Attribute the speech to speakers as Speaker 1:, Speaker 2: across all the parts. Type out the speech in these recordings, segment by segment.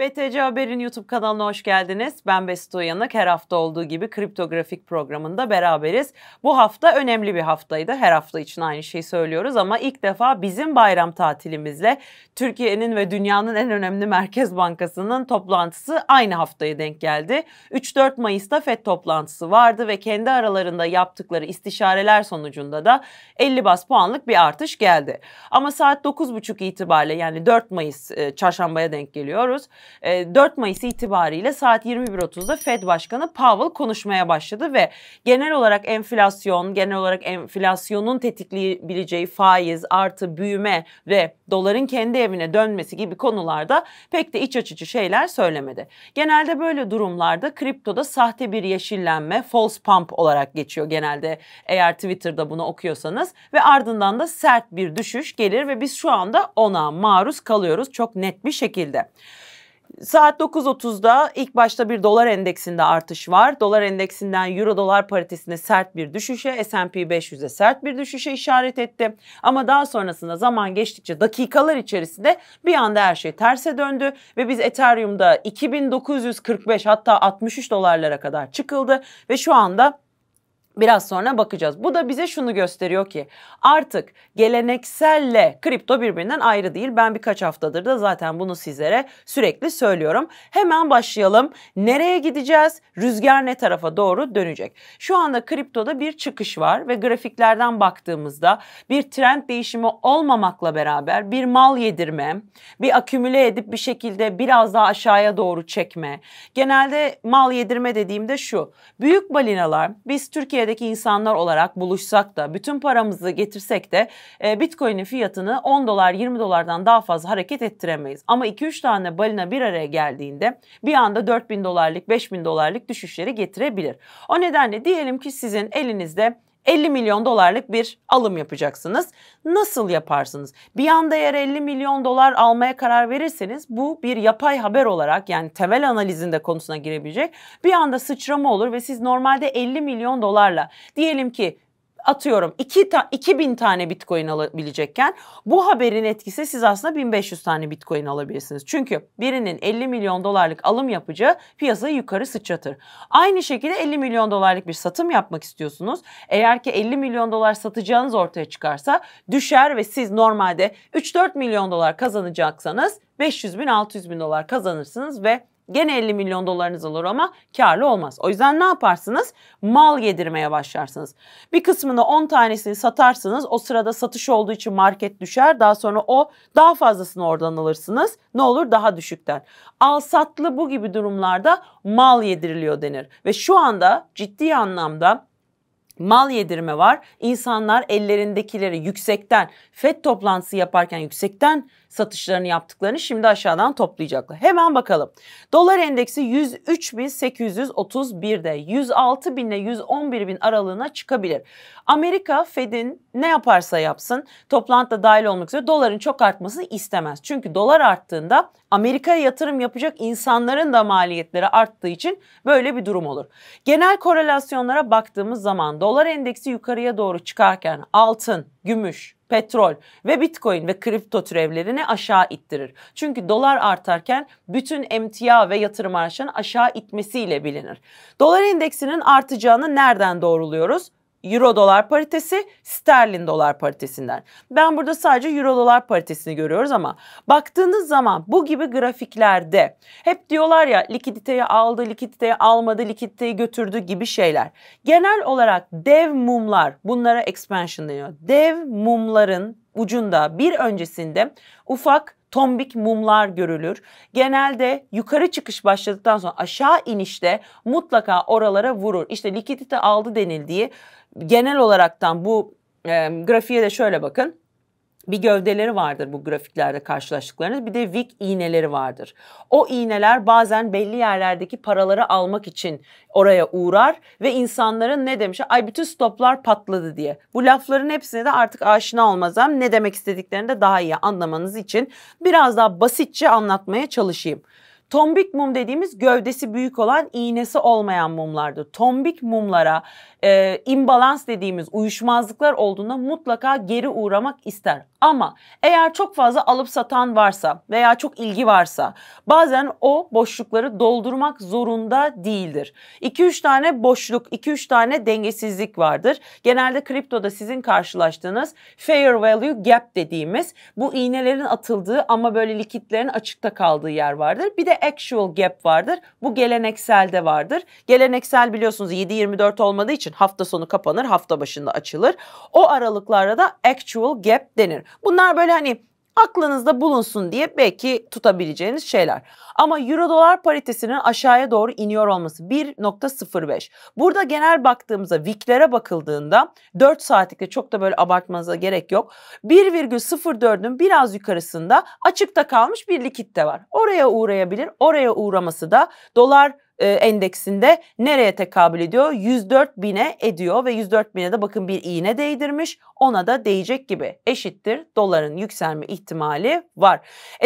Speaker 1: BTC Haber'in YouTube kanalına hoş geldiniz. Ben Bestu Uyanık. Her hafta olduğu gibi kriptografik programında beraberiz. Bu hafta önemli bir haftaydı. Her hafta için aynı şeyi söylüyoruz ama ilk defa bizim bayram tatilimizle Türkiye'nin ve dünyanın en önemli merkez bankasının toplantısı aynı haftaya denk geldi. 3-4 Mayıs'ta FED toplantısı vardı ve kendi aralarında yaptıkları istişareler sonucunda da 50 bas puanlık bir artış geldi. Ama saat 9.30 itibariyle yani 4 Mayıs e, çarşambaya denk geliyoruz. 4 ee, Mayıs itibariyle saat 21.30'da Fed Başkanı Powell konuşmaya başladı ve genel olarak enflasyon, genel olarak enflasyonun tetikleyebileceği faiz, artı büyüme ve doların kendi evine dönmesi gibi konularda pek de iç açıcı şeyler söylemedi. Genelde böyle durumlarda kriptoda sahte bir yeşillenme, false pump olarak geçiyor genelde eğer Twitter'da bunu okuyorsanız ve ardından da sert bir düşüş gelir ve biz şu anda ona maruz kalıyoruz çok net bir şekilde. Saat 9.30'da ilk başta bir dolar endeksinde artış var. Dolar endeksinden euro dolar paritesine sert bir düşüşe, S&P 500'e sert bir düşüşe işaret etti. Ama daha sonrasında zaman geçtikçe dakikalar içerisinde bir anda her şey terse döndü ve biz Ethereum'da 2945 hatta 63 dolarlara kadar çıkıldı ve şu anda Biraz sonra bakacağız. Bu da bize şunu gösteriyor ki artık gelenekselle kripto birbirinden ayrı değil. Ben birkaç haftadır da zaten bunu sizlere sürekli söylüyorum. Hemen başlayalım. Nereye gideceğiz? Rüzgar ne tarafa doğru dönecek? Şu anda kriptoda bir çıkış var ve grafiklerden baktığımızda bir trend değişimi olmamakla beraber bir mal yedirme, bir akümüle edip bir şekilde biraz daha aşağıya doğru çekme. Genelde mal yedirme dediğimde şu. Büyük balinalar biz Türkiye'de ülkelerdeki insanlar olarak buluşsak da bütün paramızı getirsek de e, Bitcoin'in fiyatını 10 dolar 20 dolardan daha fazla hareket ettiremeyiz. Ama 2-3 tane balina bir araya geldiğinde bir anda 4000 dolarlık 5000 dolarlık düşüşleri getirebilir. O nedenle diyelim ki sizin elinizde 50 milyon dolarlık bir alım yapacaksınız. Nasıl yaparsınız? Bir anda eğer 50 milyon dolar almaya karar verirseniz bu bir yapay haber olarak yani temel analizinde konusuna girebilecek bir anda sıçrama olur ve siz normalde 50 milyon dolarla diyelim ki atıyorum 2 ta, 2000 tane Bitcoin alabilecekken bu haberin etkisi siz aslında 1500 tane Bitcoin alabilirsiniz. Çünkü birinin 50 milyon dolarlık alım yapacağı piyasayı yukarı sıçratır. Aynı şekilde 50 milyon dolarlık bir satım yapmak istiyorsunuz. Eğer ki 50 milyon dolar satacağınız ortaya çıkarsa düşer ve siz normalde 3-4 milyon dolar kazanacaksanız 500 bin 600 bin dolar kazanırsınız ve Gene 50 milyon dolarınız olur ama karlı olmaz. O yüzden ne yaparsınız? Mal yedirmeye başlarsınız. Bir kısmını 10 tanesini satarsınız. O sırada satış olduğu için market düşer. Daha sonra o daha fazlasını oradan alırsınız. Ne olur? Daha düşükten. satlı bu gibi durumlarda mal yediriliyor denir. Ve şu anda ciddi anlamda mal yedirme var. İnsanlar ellerindekileri yüksekten FED toplantısı yaparken yüksekten satışlarını yaptıklarını şimdi aşağıdan toplayacaklar. Hemen bakalım. Dolar endeksi 103.831'de 106 bin ile 111 bin aralığına çıkabilir. Amerika Fed'in ne yaparsa yapsın toplantıda dahil olmak üzere doların çok artmasını istemez. Çünkü dolar arttığında Amerika'ya yatırım yapacak insanların da maliyetleri arttığı için böyle bir durum olur. Genel korelasyonlara baktığımız zaman dolar dolar endeksi yukarıya doğru çıkarken altın, gümüş, petrol ve bitcoin ve kripto türevlerini aşağı ittirir. Çünkü dolar artarken bütün emtia ve yatırım araçlarının aşağı itmesiyle bilinir. Dolar endeksinin artacağını nereden doğruluyoruz? Euro dolar paritesi sterlin dolar paritesinden. Ben burada sadece euro dolar paritesini görüyoruz ama baktığınız zaman bu gibi grafiklerde hep diyorlar ya likiditeyi aldı, likiditeyi almadı, likiditeyi götürdü gibi şeyler. Genel olarak dev mumlar bunlara expansion deniyor. Dev mumların ucunda bir öncesinde ufak tombik mumlar görülür. Genelde yukarı çıkış başladıktan sonra aşağı inişte mutlaka oralara vurur. İşte likidite aldı denildiği genel olaraktan bu e, grafiğe de şöyle bakın bir gövdeleri vardır bu grafiklerde karşılaştıklarınız. Bir de vik iğneleri vardır. O iğneler bazen belli yerlerdeki paraları almak için oraya uğrar ve insanların ne demiş? Ay bütün stoplar patladı diye. Bu lafların hepsine de artık aşina olmazam ne demek istediklerini de daha iyi anlamanız için biraz daha basitçe anlatmaya çalışayım. Tombik mum dediğimiz gövdesi büyük olan iğnesi olmayan mumlardır. Tombik mumlara e, imbalans dediğimiz uyuşmazlıklar olduğunda mutlaka geri uğramak ister. Ama eğer çok fazla alıp satan varsa veya çok ilgi varsa bazen o boşlukları doldurmak zorunda değildir. 2-3 tane boşluk, 2-3 tane dengesizlik vardır. Genelde kriptoda sizin karşılaştığınız fair value gap dediğimiz bu iğnelerin atıldığı ama böyle likitlerin açıkta kaldığı yer vardır. Bir de actual gap vardır. Bu gelenekselde vardır. Geleneksel biliyorsunuz 7-24 olmadığı için hafta sonu kapanır, hafta başında açılır. O aralıklara da actual gap denir. Bunlar böyle hani aklınızda bulunsun diye belki tutabileceğiniz şeyler. Ama euro dolar paritesinin aşağıya doğru iniyor olması 1.05. Burada genel baktığımızda VIK'lere bakıldığında 4 saatlikte çok da böyle abartmanıza gerek yok. 1,04'ün biraz yukarısında açıkta kalmış bir likit de var. Oraya uğrayabilir. Oraya uğraması da dolar e, endeksinde nereye tekabül ediyor? 104 bine ediyor ve 104 bine de bakın bir iğne değdirmiş ona da değecek gibi eşittir doların yükselme ihtimali var.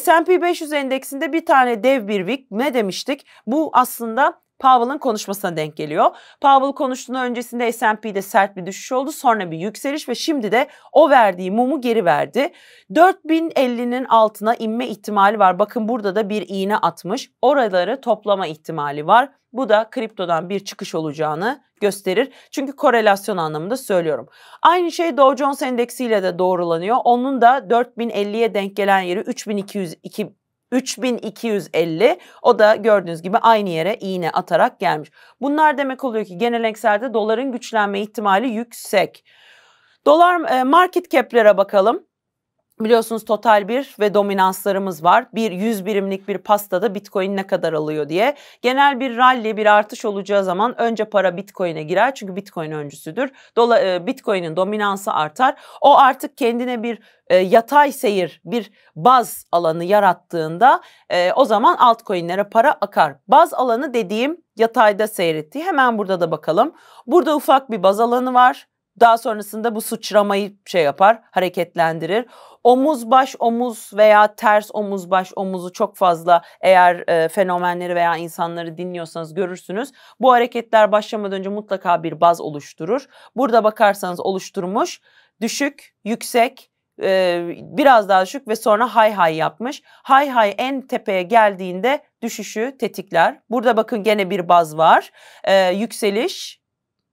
Speaker 1: S&P 500 endeksinde bir tane dev bir wick ne demiştik? Bu aslında Powell'ın konuşmasına denk geliyor. Powell konuştuğunda öncesinde S&P'de sert bir düşüş oldu. Sonra bir yükseliş ve şimdi de o verdiği mumu geri verdi. 4050'nin altına inme ihtimali var. Bakın burada da bir iğne atmış. Oraları toplama ihtimali var. Bu da kriptodan bir çıkış olacağını gösterir. Çünkü korelasyon anlamında söylüyorum. Aynı şey Dow Jones endeksiyle de doğrulanıyor. Onun da 4050'ye denk gelen yeri 3200 3250 o da gördüğünüz gibi aynı yere iğne atarak gelmiş. Bunlar demek oluyor ki genel ekserde doların güçlenme ihtimali yüksek. Dolar e, market cap'lere bakalım biliyorsunuz total bir ve dominanslarımız var. Bir 100 birimlik bir pastada bitcoin ne kadar alıyor diye. Genel bir rally bir artış olacağı zaman önce para bitcoin'e girer çünkü bitcoin öncüsüdür. Dola, e, bitcoin'in dominansı artar. O artık kendine bir e, yatay seyir bir baz alanı yarattığında e, o zaman altcoin'lere para akar. Baz alanı dediğim yatayda seyretti. hemen burada da bakalım. Burada ufak bir baz alanı var. Daha sonrasında bu sıçramayı şey yapar, hareketlendirir. Omuz baş omuz veya ters omuz baş omuzu çok fazla eğer e, fenomenleri veya insanları dinliyorsanız görürsünüz. Bu hareketler başlamadan önce mutlaka bir baz oluşturur. Burada bakarsanız oluşturmuş. Düşük, yüksek, e, biraz daha düşük ve sonra hay hay yapmış. Hay hay en tepeye geldiğinde düşüşü tetikler. Burada bakın gene bir baz var. E, yükseliş,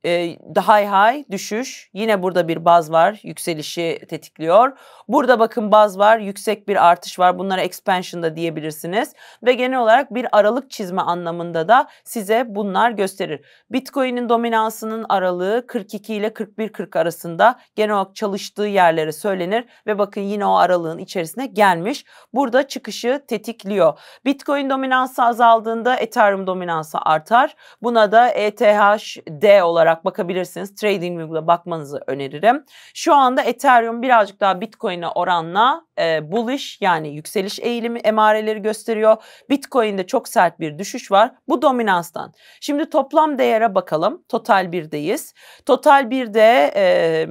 Speaker 1: e, daha high düşüş yine burada bir baz var yükselişi tetikliyor. Burada bakın baz var yüksek bir artış var bunlara expansion da diyebilirsiniz ve genel olarak bir aralık çizme anlamında da size bunlar gösterir. Bitcoin'in dominansının aralığı 42 ile 41-40 arasında genel olarak çalıştığı yerlere söylenir ve bakın yine o aralığın içerisine gelmiş. Burada çıkışı tetikliyor. Bitcoin dominansı azaldığında Ethereum dominansı artar. Buna da ETHD olarak olarak bakabilirsiniz. TradingView'da bakmanızı öneririm. Şu anda Ethereum birazcık daha Bitcoin'e oranla e, bullish yani yükseliş eğilimi emareleri gösteriyor. Bitcoin'de çok sert bir düşüş var. Bu dominanstan. Şimdi toplam değere bakalım. Total 1'deyiz. Total 1'de e,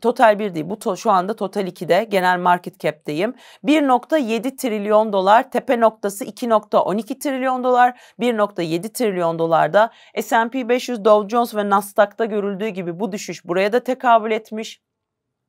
Speaker 1: Total 1 değil bu to, şu anda Total 2'de genel market cap'teyim. 1.7 trilyon dolar tepe noktası 2.12 trilyon dolar 1.7 trilyon dolarda S&P 500 Dow Jones ve Nasdaq'ta görüldüğü gibi bu düşüş buraya da tekabül etmiş.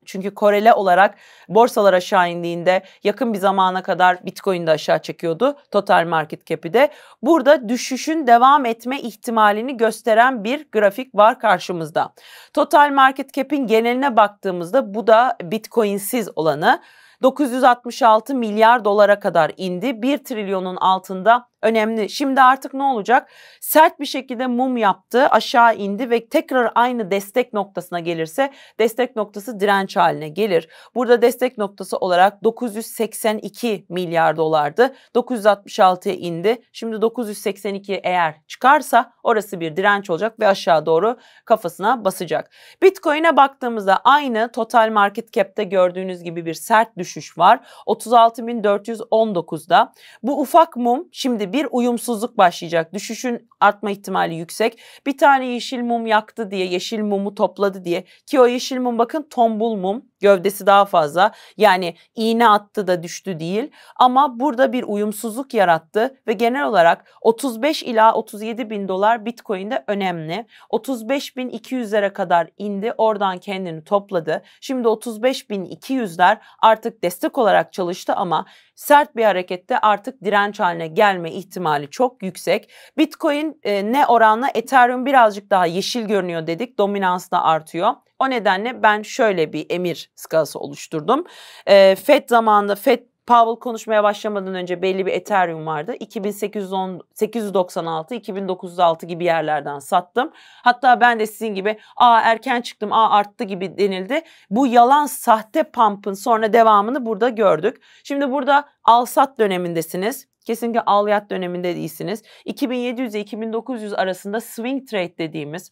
Speaker 1: Çünkü korele olarak borsalar aşağı indiğinde yakın bir zamana kadar Bitcoin de aşağı çekiyordu total market cap'i de. Burada düşüşün devam etme ihtimalini gösteren bir grafik var karşımızda. Total market cap'in geneline baktığımızda bu da Bitcoin'siz olanı. 966 milyar dolara kadar indi. 1 trilyonun altında önemli. Şimdi artık ne olacak? Sert bir şekilde mum yaptı, aşağı indi ve tekrar aynı destek noktasına gelirse destek noktası direnç haline gelir. Burada destek noktası olarak 982 milyar dolardı. 966'ya indi. Şimdi 982 eğer çıkarsa orası bir direnç olacak ve aşağı doğru kafasına basacak. Bitcoin'e baktığımızda aynı total market cap'te gördüğünüz gibi bir sert düşüş düşüş var. 36.419'da. Bu ufak mum şimdi bir uyumsuzluk başlayacak. Düşüşün artma ihtimali yüksek. Bir tane yeşil mum yaktı diye, yeşil mumu topladı diye ki o yeşil mum bakın tombul mum gövdesi daha fazla. Yani iğne attı da düştü değil ama burada bir uyumsuzluk yarattı ve genel olarak 35 ila 37 bin dolar Bitcoin'de önemli. 35 bin 200'lere kadar indi oradan kendini topladı. Şimdi 35 bin 200'ler artık destek olarak çalıştı ama sert bir harekette artık direnç haline gelme ihtimali çok yüksek. Bitcoin e, ne oranla Ethereum birazcık daha yeşil görünüyor dedik. Dominans da artıyor. O nedenle ben şöyle bir emir skalası oluşturdum. E, FED zamanında FED Powell konuşmaya başlamadan önce belli bir Ethereum vardı. 2896, 2906 gibi yerlerden sattım. Hatta ben de sizin gibi "Aa erken çıktım, aa arttı." gibi denildi. Bu yalan sahte pump'ın sonra devamını burada gördük. Şimdi burada al sat dönemindesiniz. Kesinlikle al yat döneminde değilsiniz. 2700 ile 2900 arasında swing trade dediğimiz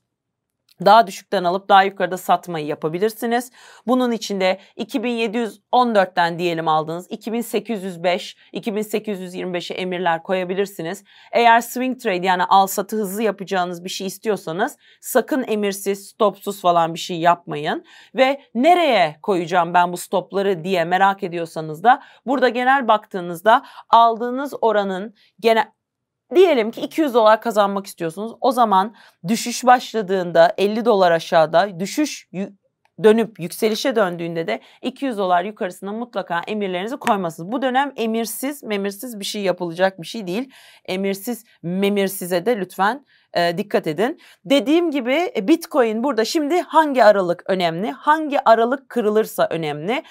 Speaker 1: daha düşükten alıp daha yukarıda satmayı yapabilirsiniz. Bunun içinde 2714'ten diyelim aldınız. 2805, 2825'e emirler koyabilirsiniz. Eğer swing trade yani al satı hızlı yapacağınız bir şey istiyorsanız sakın emirsiz, stopsuz falan bir şey yapmayın. Ve nereye koyacağım ben bu stopları diye merak ediyorsanız da burada genel baktığınızda aldığınız oranın genel Diyelim ki 200 dolar kazanmak istiyorsunuz. O zaman düşüş başladığında 50 dolar aşağıda düşüş dönüp yükselişe döndüğünde de 200 dolar yukarısına mutlaka emirlerinizi koymasınız. Bu dönem emirsiz memirsiz bir şey yapılacak bir şey değil. Emirsiz memirsize de lütfen e, dikkat edin. Dediğim gibi e, Bitcoin burada şimdi hangi aralık önemli? Hangi aralık kırılırsa önemli.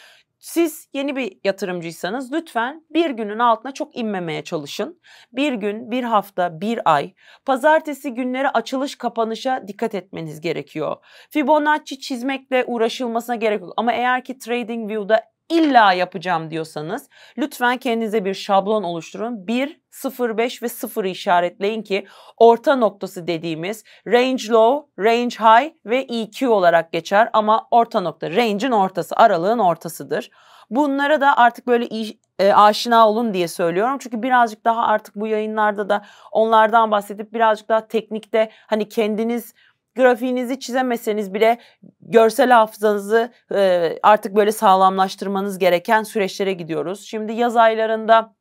Speaker 1: Siz yeni bir yatırımcıysanız lütfen bir günün altına çok inmemeye çalışın. Bir gün, bir hafta, bir ay. Pazartesi günleri açılış kapanışa dikkat etmeniz gerekiyor. Fibonacci çizmekle uğraşılmasına gerek yok. Ama eğer ki TradingView'da illa yapacağım diyorsanız lütfen kendinize bir şablon oluşturun. 1, 0, 5 ve 0'ı işaretleyin ki orta noktası dediğimiz range low, range high ve EQ olarak geçer ama orta nokta range'in ortası, aralığın ortasıdır. Bunlara da artık böyle e, aşina olun diye söylüyorum. Çünkü birazcık daha artık bu yayınlarda da onlardan bahsedip birazcık daha teknikte hani kendiniz grafiğinizi çizemeseniz bile görsel hafızanızı e, artık böyle sağlamlaştırmanız gereken süreçlere gidiyoruz. Şimdi yaz aylarında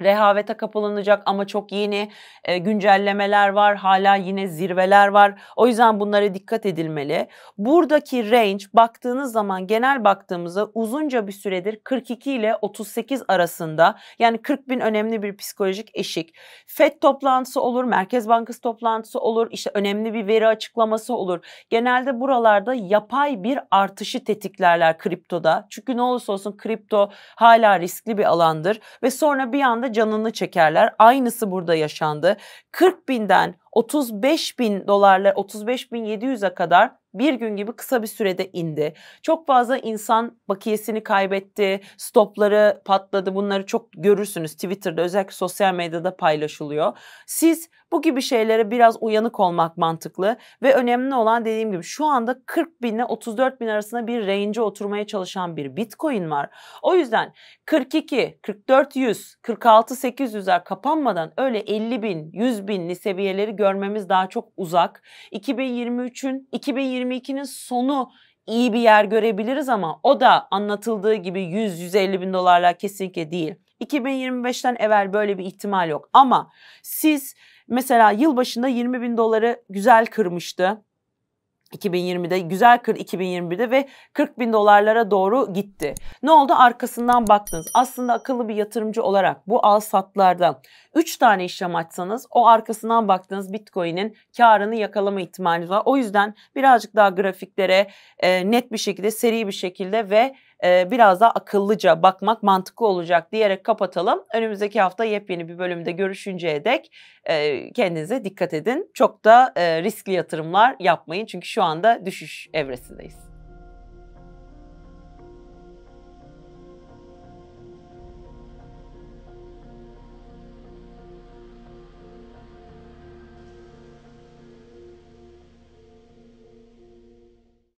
Speaker 1: rehavete kapılınacak ama çok yeni e, güncellemeler var. Hala yine zirveler var. O yüzden bunlara dikkat edilmeli. Buradaki range baktığınız zaman genel baktığımızda uzunca bir süredir 42 ile 38 arasında yani 40 bin önemli bir psikolojik eşik. FED toplantısı olur, Merkez Bankası toplantısı olur, işte önemli bir veri açıklaması olur. Genelde buralarda yapay bir artışı tetiklerler kriptoda. Çünkü ne olursa olsun kripto hala riskli bir alandır ve sonra bir anda sonra canını çekerler. Aynısı burada yaşandı. 40 binden 35 bin dolarla 35 bin 700'e kadar bir gün gibi kısa bir sürede indi. Çok fazla insan bakiyesini kaybetti, stopları patladı. Bunları çok görürsünüz Twitter'da özellikle sosyal medyada paylaşılıyor. Siz bu gibi şeylere biraz uyanık olmak mantıklı ve önemli olan dediğim gibi şu anda 40 bin ile 34 bin arasında bir range oturmaya çalışan bir bitcoin var. O yüzden 42, 44 100, 46 800'ler kapanmadan öyle 50 bin, 100 binli seviyeleri görmemiz daha çok uzak. 2023'ün 2020 2022'nin sonu iyi bir yer görebiliriz ama o da anlatıldığı gibi 100-150 bin dolarla kesinlikle değil. 2025'ten evvel böyle bir ihtimal yok. Ama siz mesela yıl başında 20 bin doları güzel kırmıştı. 2020'de güzel kır 2021'de ve 40 bin dolarlara doğru gitti. Ne oldu? Arkasından baktınız. Aslında akıllı bir yatırımcı olarak bu al satlarda 3 tane işlem açsanız o arkasından baktığınız Bitcoin'in karını yakalama ihtimaliniz var. O yüzden birazcık daha grafiklere e, net bir şekilde seri bir şekilde ve biraz daha akıllıca bakmak mantıklı olacak diyerek kapatalım. Önümüzdeki hafta yepyeni bir bölümde görüşünceye dek kendinize dikkat edin. Çok da riskli yatırımlar yapmayın çünkü şu anda düşüş evresindeyiz.